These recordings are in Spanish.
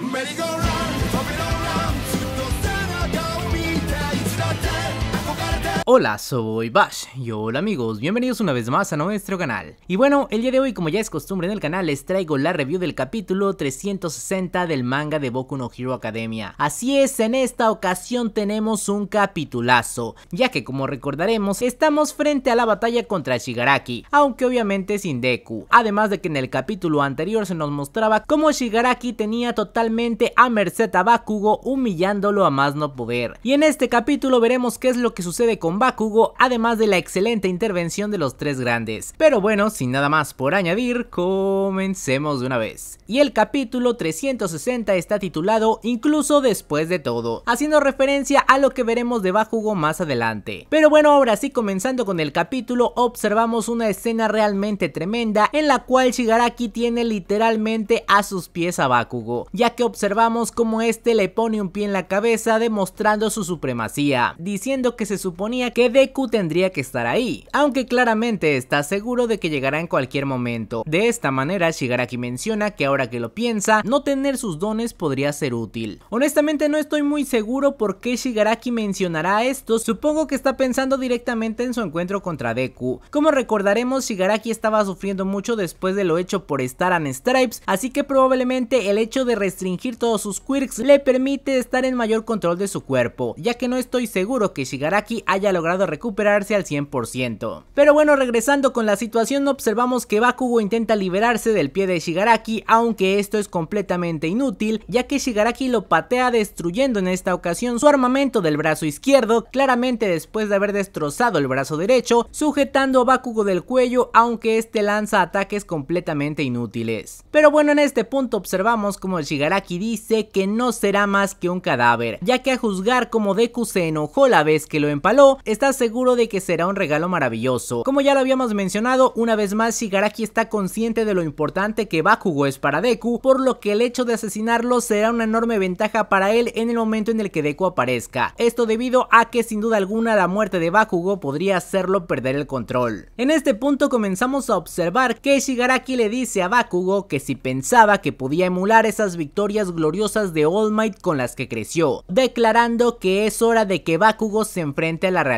merry go run. Hola, soy Bash y hola amigos, bienvenidos una vez más a nuestro canal. Y bueno, el día de hoy como ya es costumbre en el canal les traigo la review del capítulo 360 del manga de Boku no Hero Academia. Así es, en esta ocasión tenemos un capitulazo, ya que como recordaremos estamos frente a la batalla contra Shigaraki, aunque obviamente sin Deku. Además de que en el capítulo anterior se nos mostraba cómo Shigaraki tenía totalmente a merced a Bakugo humillándolo a más no poder. Y en este capítulo veremos qué es lo que sucede con Bakugo, además de la excelente intervención de los tres grandes. Pero bueno, sin nada más por añadir, comencemos de una vez. Y el capítulo 360 está titulado Incluso después de todo, haciendo referencia a lo que veremos de Bakugo más adelante. Pero bueno, ahora sí comenzando con el capítulo, observamos una escena realmente tremenda en la cual Shigaraki tiene literalmente a sus pies a Bakugo, ya que observamos cómo este le pone un pie en la cabeza demostrando su supremacía, diciendo que se suponía que Deku tendría que estar ahí, aunque claramente está seguro de que llegará en cualquier momento. De esta manera, Shigaraki menciona que ahora que lo piensa, no tener sus dones podría ser útil. Honestamente no estoy muy seguro por qué Shigaraki mencionará esto, supongo que está pensando directamente en su encuentro contra Deku. Como recordaremos, Shigaraki estaba sufriendo mucho después de lo hecho por Star and Stripes, así que probablemente el hecho de restringir todos sus quirks le permite estar en mayor control de su cuerpo, ya que no estoy seguro que Shigaraki haya logrado recuperarse al 100%. Pero bueno, regresando con la situación, observamos que Bakugo intenta liberarse del pie de Shigaraki, aunque esto es completamente inútil, ya que Shigaraki lo patea destruyendo en esta ocasión su armamento del brazo izquierdo, claramente después de haber destrozado el brazo derecho, sujetando a Bakugo del cuello, aunque este lanza ataques completamente inútiles. Pero bueno, en este punto observamos como Shigaraki dice que no será más que un cadáver, ya que a juzgar como Deku se enojó la vez que lo empaló, Está seguro de que será un regalo maravilloso. Como ya lo habíamos mencionado, una vez más Shigaraki está consciente de lo importante que Bakugo es para Deku, por lo que el hecho de asesinarlo será una enorme ventaja para él en el momento en el que Deku aparezca. Esto debido a que sin duda alguna la muerte de Bakugo podría hacerlo perder el control. En este punto comenzamos a observar que Shigaraki le dice a Bakugo que si pensaba que podía emular esas victorias gloriosas de All Might con las que creció, declarando que es hora de que Bakugo se enfrente a la realidad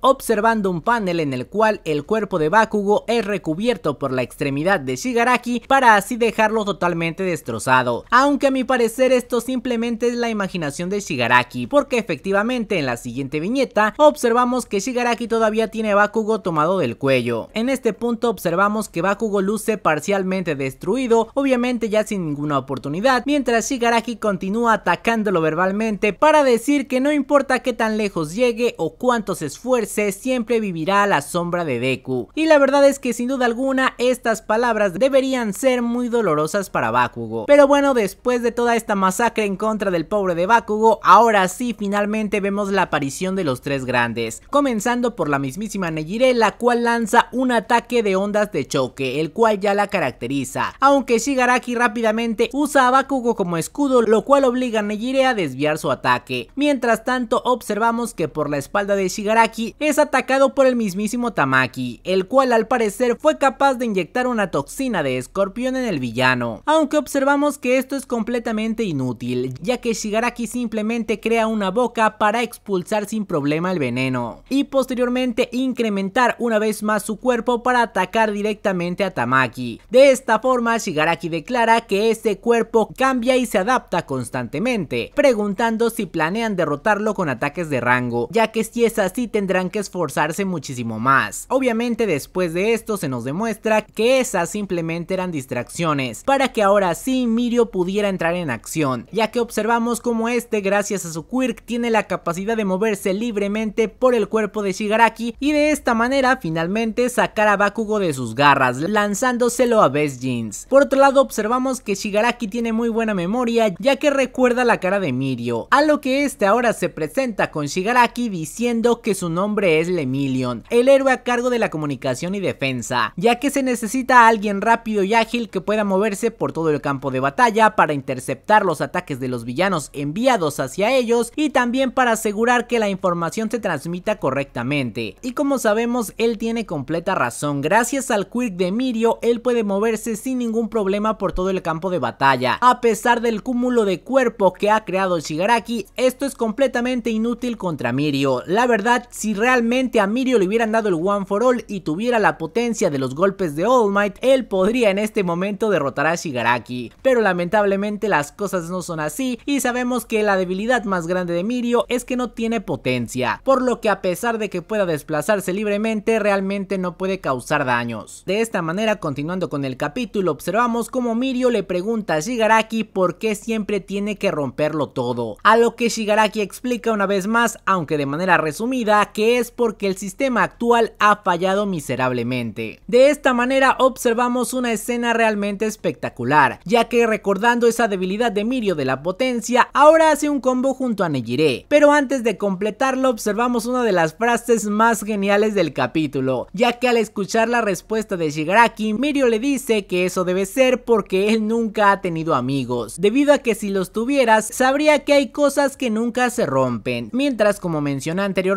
observando un panel en el cual el cuerpo de Bakugo es recubierto por la extremidad de Shigaraki para así dejarlo totalmente destrozado, aunque a mi parecer esto simplemente es la imaginación de Shigaraki, porque efectivamente en la siguiente viñeta observamos que Shigaraki todavía tiene a Bakugo tomado del cuello. En este punto observamos que Bakugo luce parcialmente destruido, obviamente ya sin ninguna oportunidad, mientras Shigaraki continúa atacándolo verbalmente para decir que no importa qué tan lejos llegue o cuántos esfuerce, siempre vivirá a la sombra de Deku. Y la verdad es que sin duda alguna estas palabras deberían ser muy dolorosas para Bakugo. Pero bueno, después de toda esta masacre en contra del pobre de Bakugo, ahora sí finalmente vemos la aparición de los tres grandes. Comenzando por la mismísima Nejire la cual lanza un ataque de ondas de choque, el cual ya la caracteriza. Aunque Shigaraki rápidamente usa a Bakugo como escudo, lo cual obliga a Nejire a desviar su ataque. Mientras tanto, observamos que por la espalda de Shigaraki Shigaraki es atacado por el mismísimo Tamaki, el cual al parecer fue capaz de inyectar una toxina de escorpión en el villano, aunque observamos que esto es completamente inútil, ya que Shigaraki simplemente crea una boca para expulsar sin problema el veneno, y posteriormente incrementar una vez más su cuerpo para atacar directamente a Tamaki. De esta forma Shigaraki declara que este cuerpo cambia y se adapta constantemente, preguntando si planean derrotarlo con ataques de rango, ya que si es así tendrán que esforzarse muchísimo más. Obviamente después de esto se nos demuestra que esas simplemente eran distracciones, para que ahora sí Mirio pudiera entrar en acción, ya que observamos como este gracias a su quirk tiene la capacidad de moverse libremente por el cuerpo de Shigaraki y de esta manera finalmente sacar a Bakugo de sus garras, lanzándoselo a Best Jeans. Por otro lado observamos que Shigaraki tiene muy buena memoria ya que recuerda la cara de Mirio, a lo que este ahora se presenta con Shigaraki diciendo que su nombre es Lemillion, el héroe a cargo de la comunicación y defensa, ya que se necesita a alguien rápido y ágil que pueda moverse por todo el campo de batalla para interceptar los ataques de los villanos enviados hacia ellos y también para asegurar que la información se transmita correctamente. Y como sabemos, él tiene completa razón, gracias al quirk de Mirio, él puede moverse sin ningún problema por todo el campo de batalla, a pesar del cúmulo de cuerpo que ha creado Shigaraki, esto es completamente inútil contra Mirio, la verdad si realmente a Mirio le hubieran dado el One for All y tuviera la potencia de los golpes de All Might, él podría en este momento derrotar a Shigaraki. Pero lamentablemente las cosas no son así y sabemos que la debilidad más grande de Mirio es que no tiene potencia, por lo que a pesar de que pueda desplazarse libremente, realmente no puede causar daños. De esta manera, continuando con el capítulo, observamos como Mirio le pregunta a Shigaraki por qué siempre tiene que romperlo todo, a lo que Shigaraki explica una vez más, aunque de manera resumida, que es porque el sistema actual ha fallado miserablemente. De esta manera observamos una escena realmente espectacular, ya que recordando esa debilidad de Mirio de la potencia, ahora hace un combo junto a Nejire... Pero antes de completarlo observamos una de las frases más geniales del capítulo, ya que al escuchar la respuesta de Shigaraki, Mirio le dice que eso debe ser porque él nunca ha tenido amigos, debido a que si los tuvieras, sabría que hay cosas que nunca se rompen, mientras como mencioné anteriormente,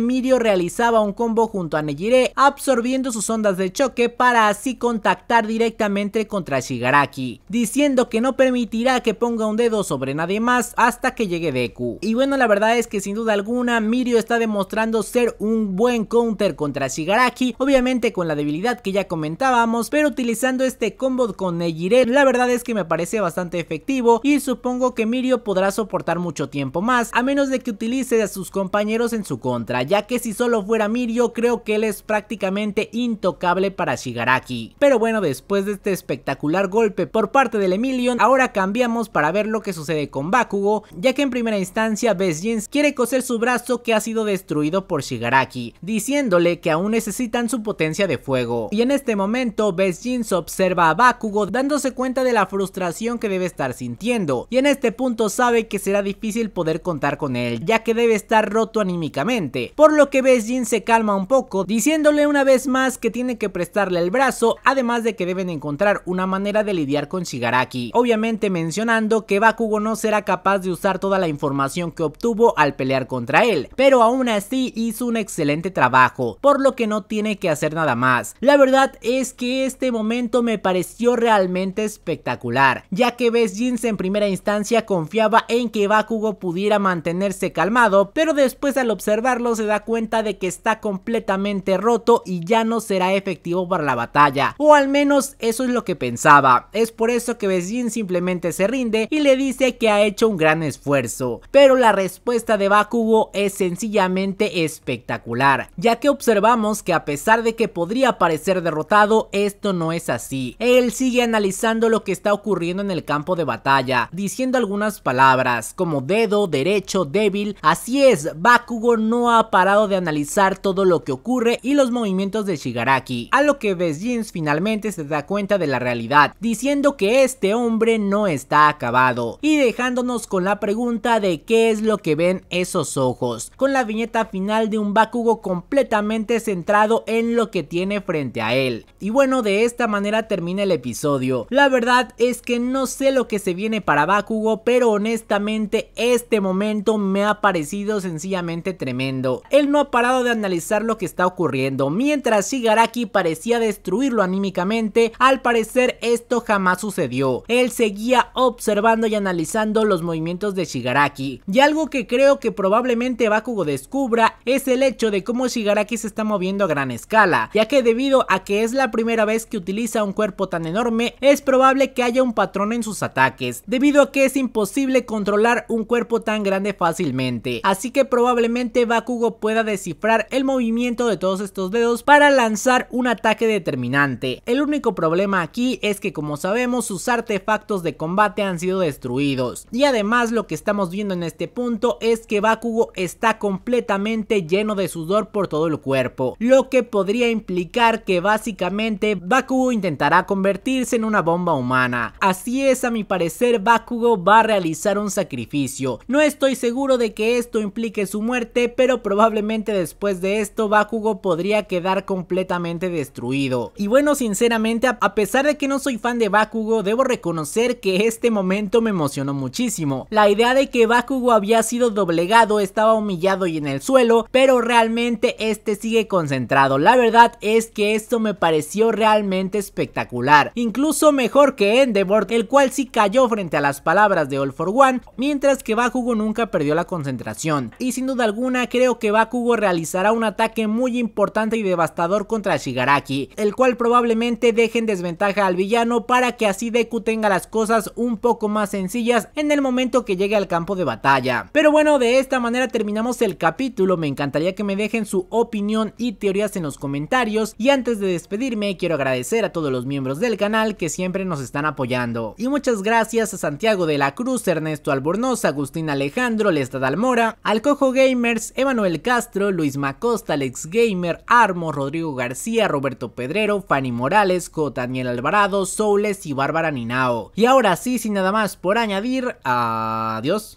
Mirio realizaba un combo junto a Nejire, absorbiendo sus ondas de choque para así contactar directamente contra Shigaraki, diciendo que no permitirá que ponga un dedo sobre nadie más hasta que llegue Deku. Y bueno, la verdad es que sin duda alguna, Mirio está demostrando ser un buen counter contra Shigaraki, obviamente con la debilidad que ya comentábamos, pero utilizando este combo con Nejire, la verdad es que me parece bastante efectivo y supongo que Mirio podrá soportar mucho tiempo más, a menos de que utilice a sus compañeros en su combo ya que si solo fuera Mirio creo que él es prácticamente intocable para Shigaraki. Pero bueno, después de este espectacular golpe por parte del Emilion, ahora cambiamos para ver lo que sucede con Bakugo, ya que en primera instancia Best Jeans quiere coser su brazo que ha sido destruido por Shigaraki, diciéndole que aún necesitan su potencia de fuego. Y en este momento Best Jeans observa a Bakugo dándose cuenta de la frustración que debe estar sintiendo, y en este punto sabe que será difícil poder contar con él, ya que debe estar roto anímicamente por lo que Jin se calma un poco, diciéndole una vez más que tiene que prestarle el brazo, además de que deben encontrar una manera de lidiar con Shigaraki, obviamente mencionando que Bakugo no será capaz de usar toda la información que obtuvo al pelear contra él, pero aún así hizo un excelente trabajo, por lo que no tiene que hacer nada más. La verdad es que este momento me pareció realmente espectacular, ya que Jin en primera instancia confiaba en que Bakugo pudiera mantenerse calmado, pero después al observar se da cuenta de que está completamente roto y ya no será efectivo para la batalla, o al menos eso es lo que pensaba, es por eso que Bezin simplemente se rinde y le dice que ha hecho un gran esfuerzo, pero la respuesta de Bakugo es sencillamente espectacular, ya que observamos que a pesar de que podría parecer derrotado, esto no es así, él sigue analizando lo que está ocurriendo en el campo de batalla, diciendo algunas palabras, como dedo, derecho, débil, así es, Bakugo no ha parado de analizar todo lo que ocurre y los movimientos de Shigaraki, a lo que Jeans finalmente se da cuenta de la realidad, diciendo que este hombre no está acabado y dejándonos con la pregunta de qué es lo que ven esos ojos, con la viñeta final de un Bakugo completamente centrado en lo que tiene frente a él. Y bueno, de esta manera termina el episodio. La verdad es que no sé lo que se viene para Bakugo, pero honestamente este momento me ha parecido sencillamente tremendo él no ha parado de analizar lo que está ocurriendo. Mientras Shigaraki parecía destruirlo anímicamente, al parecer esto jamás sucedió. Él seguía observando y analizando los movimientos de Shigaraki. Y algo que creo que probablemente Bakugo descubra es el hecho de cómo Shigaraki se está moviendo a gran escala, ya que debido a que es la primera vez que utiliza un cuerpo tan enorme, es probable que haya un patrón en sus ataques, debido a que es imposible controlar un cuerpo tan grande fácilmente. Así que probablemente Bakugo pueda descifrar el movimiento de todos estos dedos para lanzar un ataque determinante. El único problema aquí es que como sabemos sus artefactos de combate han sido destruidos. Y además lo que estamos viendo en este punto es que Bakugo está completamente lleno de sudor por todo el cuerpo. Lo que podría implicar que básicamente Bakugo intentará convertirse en una bomba humana. Así es a mi parecer Bakugo va a realizar un sacrificio. No estoy seguro de que esto implique su muerte pero pero probablemente después de esto Bakugo podría quedar completamente destruido. Y bueno, sinceramente, a pesar de que no soy fan de Bakugo, debo reconocer que este momento me emocionó muchísimo. La idea de que Bakugo había sido doblegado, estaba humillado y en el suelo, pero realmente este sigue concentrado. La verdad es que esto me pareció realmente espectacular, incluso mejor que Endeavor, el cual sí cayó frente a las palabras de All for One, mientras que Bakugo nunca perdió la concentración. Y sin duda alguna creo que Bakugo realizará un ataque muy importante y devastador contra Shigaraki, el cual probablemente deje en desventaja al villano para que así Deku tenga las cosas un poco más sencillas en el momento que llegue al campo de batalla. Pero bueno, de esta manera terminamos el capítulo, me encantaría que me dejen su opinión y teorías en los comentarios y antes de despedirme quiero agradecer a todos los miembros del canal que siempre nos están apoyando. Y muchas gracias a Santiago de la Cruz, Ernesto Albornoz, Agustín Alejandro, Lesta Dalmora, Alcojo Gamers, Emanuel Castro, Luis Macosta, Alex Gamer, Armo, Rodrigo García, Roberto Pedrero, Fanny Morales, J. Daniel Alvarado, Soules y Bárbara Ninao. Y ahora sí, sin nada más por añadir, adiós.